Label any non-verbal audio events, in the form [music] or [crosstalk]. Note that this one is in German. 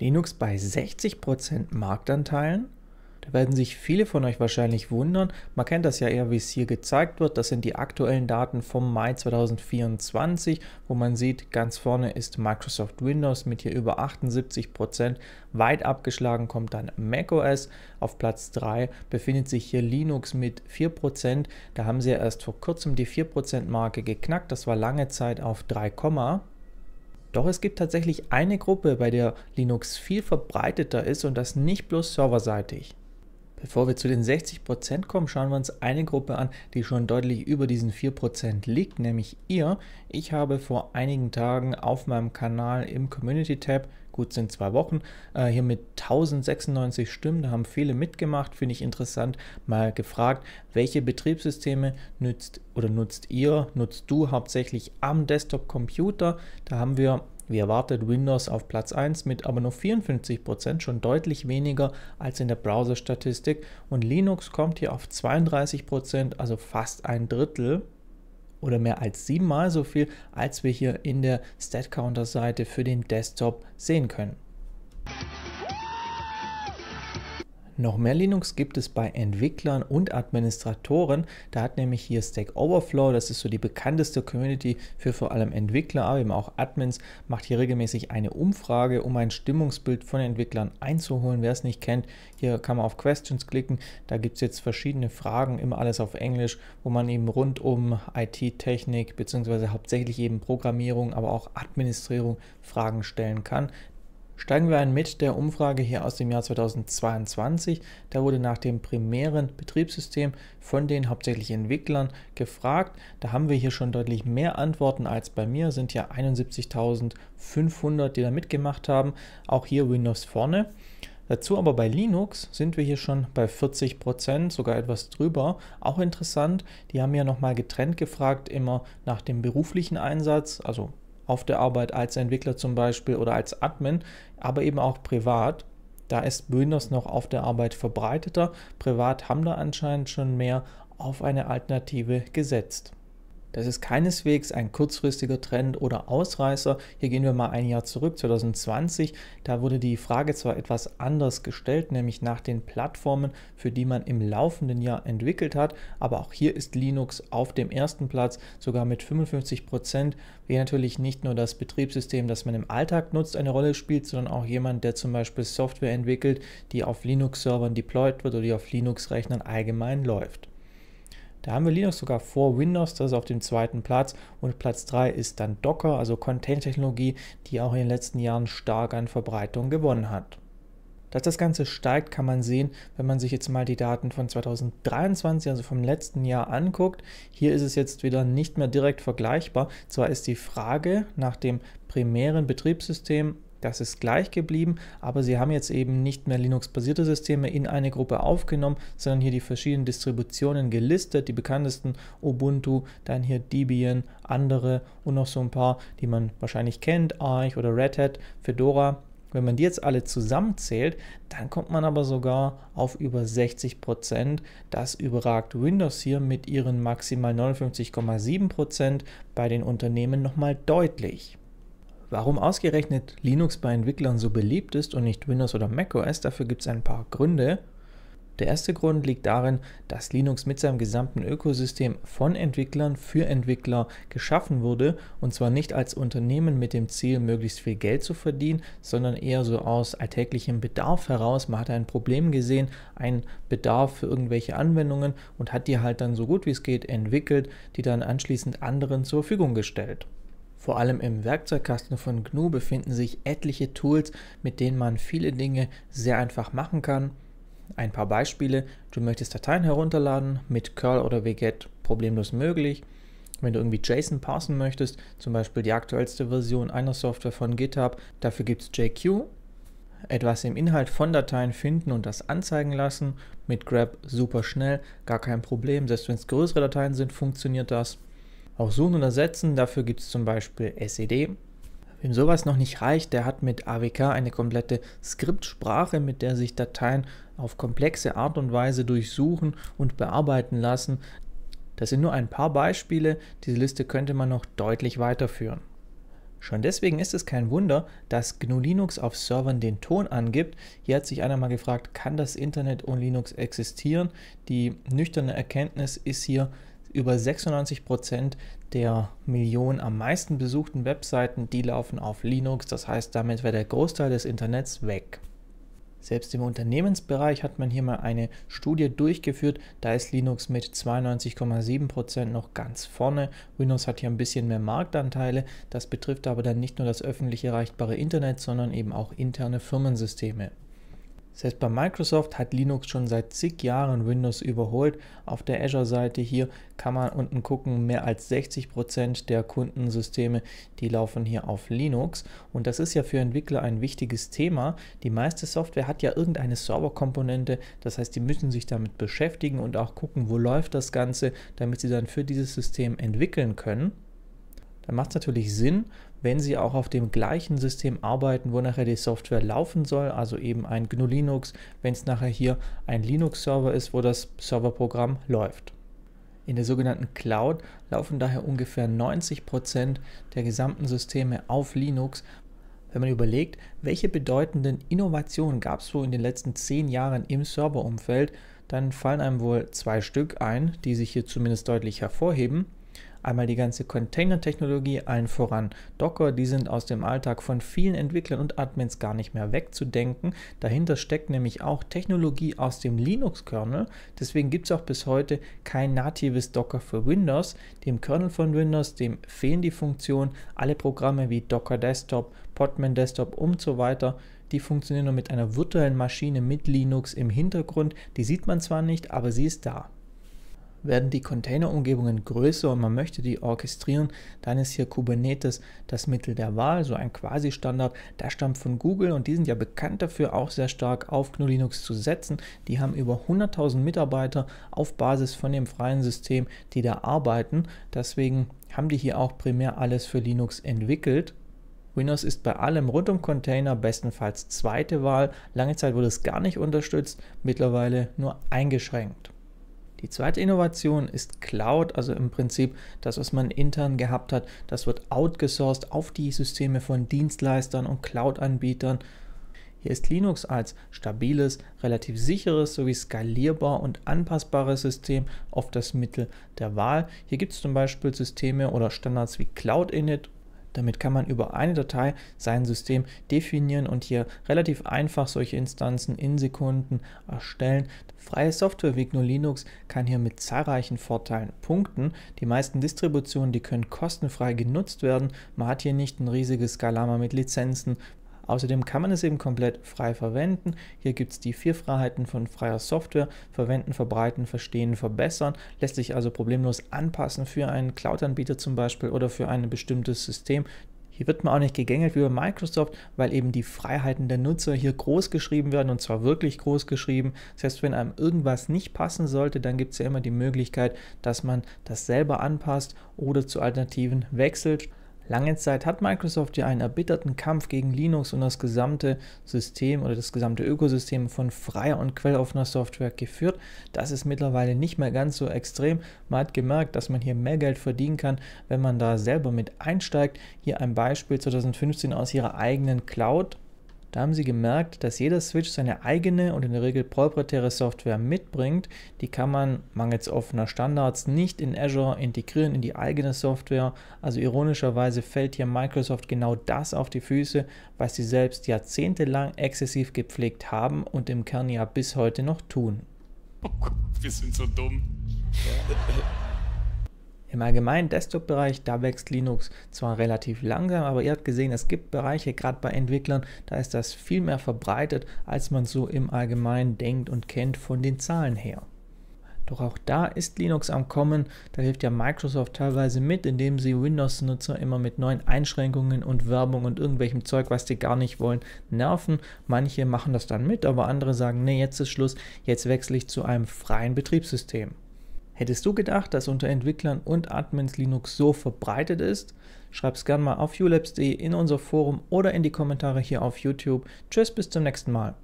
Linux bei 60% Marktanteilen. Da werden sich viele von euch wahrscheinlich wundern. Man kennt das ja eher, wie es hier gezeigt wird. Das sind die aktuellen Daten vom Mai 2024, wo man sieht, ganz vorne ist Microsoft Windows mit hier über 78 Weit abgeschlagen kommt dann macOS. Auf Platz 3 befindet sich hier Linux mit 4 Da haben sie ja erst vor kurzem die 4 Marke geknackt. Das war lange Zeit auf 3, doch es gibt tatsächlich eine Gruppe, bei der Linux viel verbreiteter ist und das nicht bloß serverseitig. Bevor wir zu den 60% kommen, schauen wir uns eine Gruppe an, die schon deutlich über diesen 4% liegt, nämlich ihr. Ich habe vor einigen Tagen auf meinem Kanal im Community-Tab gut sind zwei Wochen, äh, hier mit 1096 Stimmen. Da haben viele mitgemacht, finde ich interessant. Mal gefragt, welche Betriebssysteme nützt oder nutzt ihr, nutzt du hauptsächlich am Desktop-Computer? Da haben wir wie erwartet Windows auf Platz 1 mit aber nur 54%, Prozent schon deutlich weniger als in der Browser-Statistik. Und Linux kommt hier auf 32%, Prozent also fast ein Drittel oder mehr als siebenmal so viel, als wir hier in der StatCounter-Seite für den Desktop sehen können. Noch mehr Linux gibt es bei Entwicklern und Administratoren. Da hat nämlich hier Stack Overflow, das ist so die bekannteste Community für vor allem Entwickler, aber eben auch Admins, macht hier regelmäßig eine Umfrage, um ein Stimmungsbild von Entwicklern einzuholen. Wer es nicht kennt, hier kann man auf Questions klicken. Da gibt es jetzt verschiedene Fragen, immer alles auf Englisch, wo man eben rund um IT-Technik bzw. hauptsächlich eben Programmierung, aber auch Administrierung Fragen stellen kann. Steigen wir ein mit der Umfrage hier aus dem Jahr 2022. Da wurde nach dem primären Betriebssystem von den hauptsächlich Entwicklern gefragt. Da haben wir hier schon deutlich mehr Antworten als bei mir, sind ja 71.500, die da mitgemacht haben. Auch hier Windows vorne. Dazu aber bei Linux sind wir hier schon bei 40 Prozent, sogar etwas drüber. Auch interessant, die haben ja nochmal getrennt gefragt, immer nach dem beruflichen Einsatz, also auf der Arbeit als Entwickler zum Beispiel oder als Admin, aber eben auch privat. Da ist Windows noch auf der Arbeit verbreiteter. Privat haben da anscheinend schon mehr auf eine Alternative gesetzt. Das ist keineswegs ein kurzfristiger Trend oder Ausreißer. Hier gehen wir mal ein Jahr zurück, 2020. Da wurde die Frage zwar etwas anders gestellt, nämlich nach den Plattformen, für die man im laufenden Jahr entwickelt hat. Aber auch hier ist Linux auf dem ersten Platz, sogar mit 55 Prozent. Wäre natürlich nicht nur das Betriebssystem, das man im Alltag nutzt, eine Rolle spielt, sondern auch jemand, der zum Beispiel Software entwickelt, die auf Linux-Servern deployed wird oder die auf Linux-Rechnern allgemein läuft. Da haben wir Linux sogar vor Windows, das ist auf dem zweiten Platz. Und Platz 3 ist dann Docker, also Container-Technologie, die auch in den letzten Jahren stark an Verbreitung gewonnen hat. Dass das Ganze steigt, kann man sehen, wenn man sich jetzt mal die Daten von 2023, also vom letzten Jahr, anguckt. Hier ist es jetzt wieder nicht mehr direkt vergleichbar. Zwar ist die Frage nach dem primären Betriebssystem das ist gleich geblieben, aber sie haben jetzt eben nicht mehr Linux-basierte Systeme in eine Gruppe aufgenommen, sondern hier die verschiedenen Distributionen gelistet, die bekanntesten Ubuntu, dann hier Debian, andere und noch so ein paar, die man wahrscheinlich kennt, Arch oder Red Hat, Fedora. Wenn man die jetzt alle zusammenzählt, dann kommt man aber sogar auf über 60 Prozent. Das überragt Windows hier mit ihren maximal 59,7 Prozent bei den Unternehmen nochmal deutlich. Warum ausgerechnet Linux bei Entwicklern so beliebt ist und nicht Windows oder macOS, dafür gibt es ein paar Gründe. Der erste Grund liegt darin, dass Linux mit seinem gesamten Ökosystem von Entwicklern für Entwickler geschaffen wurde und zwar nicht als Unternehmen mit dem Ziel, möglichst viel Geld zu verdienen, sondern eher so aus alltäglichem Bedarf heraus. Man hat ein Problem gesehen, einen Bedarf für irgendwelche Anwendungen und hat die halt dann so gut wie es geht entwickelt, die dann anschließend anderen zur Verfügung gestellt. Vor allem im Werkzeugkasten von GNU befinden sich etliche Tools, mit denen man viele Dinge sehr einfach machen kann. Ein paar Beispiele. Du möchtest Dateien herunterladen, mit curl oder wget problemlos möglich. Wenn du irgendwie JSON parsen möchtest, zum Beispiel die aktuellste Version einer Software von GitHub, dafür gibt es JQ. Etwas im Inhalt von Dateien finden und das anzeigen lassen. Mit Grab super schnell, gar kein Problem. Selbst wenn es größere Dateien sind, funktioniert das. Auch suchen und ersetzen, dafür gibt es zum Beispiel SED. Wem sowas noch nicht reicht, der hat mit AWK eine komplette Skriptsprache, mit der sich Dateien auf komplexe Art und Weise durchsuchen und bearbeiten lassen. Das sind nur ein paar Beispiele, diese Liste könnte man noch deutlich weiterführen. Schon deswegen ist es kein Wunder, dass GNU Linux auf Servern den Ton angibt. Hier hat sich einer mal gefragt, kann das Internet ohne Linux existieren? Die nüchterne Erkenntnis ist hier, über 96 Prozent der Millionen am meisten besuchten Webseiten, die laufen auf Linux. Das heißt, damit wäre der Großteil des Internets weg. Selbst im Unternehmensbereich hat man hier mal eine Studie durchgeführt. Da ist Linux mit 92,7% Prozent noch ganz vorne. Windows hat hier ein bisschen mehr Marktanteile. Das betrifft aber dann nicht nur das öffentlich erreichbare Internet, sondern eben auch interne Firmensysteme. Selbst bei Microsoft hat Linux schon seit zig Jahren Windows überholt. Auf der Azure-Seite hier kann man unten gucken, mehr als 60% Prozent der Kundensysteme, die laufen hier auf Linux. Und das ist ja für Entwickler ein wichtiges Thema. Die meiste Software hat ja irgendeine Serverkomponente, das heißt, die müssen sich damit beschäftigen und auch gucken, wo läuft das Ganze, damit sie dann für dieses System entwickeln können dann macht es natürlich Sinn, wenn Sie auch auf dem gleichen System arbeiten, wo nachher die Software laufen soll, also eben ein GNU Linux, wenn es nachher hier ein Linux-Server ist, wo das Serverprogramm läuft. In der sogenannten Cloud laufen daher ungefähr 90% Prozent der gesamten Systeme auf Linux. Wenn man überlegt, welche bedeutenden Innovationen gab es wohl in den letzten 10 Jahren im Serverumfeld, dann fallen einem wohl zwei Stück ein, die sich hier zumindest deutlich hervorheben. Einmal die ganze Container-Technologie, allen voran Docker, die sind aus dem Alltag von vielen Entwicklern und Admins gar nicht mehr wegzudenken. Dahinter steckt nämlich auch Technologie aus dem Linux-Kernel. Deswegen gibt es auch bis heute kein natives Docker für Windows. Dem Kernel von Windows, dem fehlen die Funktionen. Alle Programme wie Docker Desktop, Podman Desktop und so weiter die funktionieren nur mit einer virtuellen Maschine mit Linux im Hintergrund. Die sieht man zwar nicht, aber sie ist da werden die Containerumgebungen größer und man möchte die orchestrieren, dann ist hier Kubernetes das Mittel der Wahl, so ein Quasi-Standard. Der stammt von Google und die sind ja bekannt dafür, auch sehr stark auf GNU Linux zu setzen. Die haben über 100.000 Mitarbeiter auf Basis von dem freien System, die da arbeiten. Deswegen haben die hier auch primär alles für Linux entwickelt. Windows ist bei allem rund um Container bestenfalls zweite Wahl. Lange Zeit wurde es gar nicht unterstützt, mittlerweile nur eingeschränkt. Die zweite Innovation ist Cloud, also im Prinzip das, was man intern gehabt hat, das wird outgesourced auf die Systeme von Dienstleistern und Cloud-Anbietern. Hier ist Linux als stabiles, relativ sicheres sowie skalierbar und anpassbares System oft das Mittel der Wahl. Hier gibt es zum Beispiel Systeme oder Standards wie Cloud Init damit kann man über eine Datei sein System definieren und hier relativ einfach solche Instanzen in Sekunden erstellen. Freie Software wie GNU Linux kann hier mit zahlreichen Vorteilen punkten. Die meisten Distributionen, die können kostenfrei genutzt werden. Man hat hier nicht ein riesiges Skalama mit Lizenzen, Außerdem kann man es eben komplett frei verwenden. Hier gibt es die vier Freiheiten von freier Software. Verwenden, verbreiten, verstehen, verbessern. Lässt sich also problemlos anpassen für einen Cloud-Anbieter zum Beispiel oder für ein bestimmtes System. Hier wird man auch nicht gegängelt wie bei Microsoft, weil eben die Freiheiten der Nutzer hier groß geschrieben werden und zwar wirklich groß geschrieben. Selbst wenn einem irgendwas nicht passen sollte, dann gibt es ja immer die Möglichkeit, dass man das selber anpasst oder zu Alternativen wechselt. Lange Zeit hat Microsoft ja einen erbitterten Kampf gegen Linux und das gesamte System oder das gesamte Ökosystem von freier und quelloffener Software geführt. Das ist mittlerweile nicht mehr ganz so extrem. Man hat gemerkt, dass man hier mehr Geld verdienen kann, wenn man da selber mit einsteigt. Hier ein Beispiel 2015 aus ihrer eigenen Cloud. Da haben sie gemerkt, dass jeder Switch seine eigene und in der Regel proprietäre Software mitbringt. Die kann man mangels offener Standards nicht in Azure integrieren in die eigene Software. Also ironischerweise fällt hier Microsoft genau das auf die Füße, was sie selbst jahrzehntelang exzessiv gepflegt haben und im Kern ja bis heute noch tun. Oh Gott, wir sind so dumm. [laughs] Im allgemeinen Desktop-Bereich, da wächst Linux zwar relativ langsam, aber ihr habt gesehen, es gibt Bereiche, gerade bei Entwicklern, da ist das viel mehr verbreitet, als man so im Allgemeinen denkt und kennt von den Zahlen her. Doch auch da ist Linux am Kommen. Da hilft ja Microsoft teilweise mit, indem sie Windows-Nutzer immer mit neuen Einschränkungen und Werbung und irgendwelchem Zeug, was die gar nicht wollen, nerven. Manche machen das dann mit, aber andere sagen, nee, jetzt ist Schluss, jetzt wechsle ich zu einem freien Betriebssystem. Hättest du gedacht, dass unter Entwicklern und Admins Linux so verbreitet ist? Schreib's gerne mal auf ulabs.de in unser Forum oder in die Kommentare hier auf YouTube. Tschüss, bis zum nächsten Mal.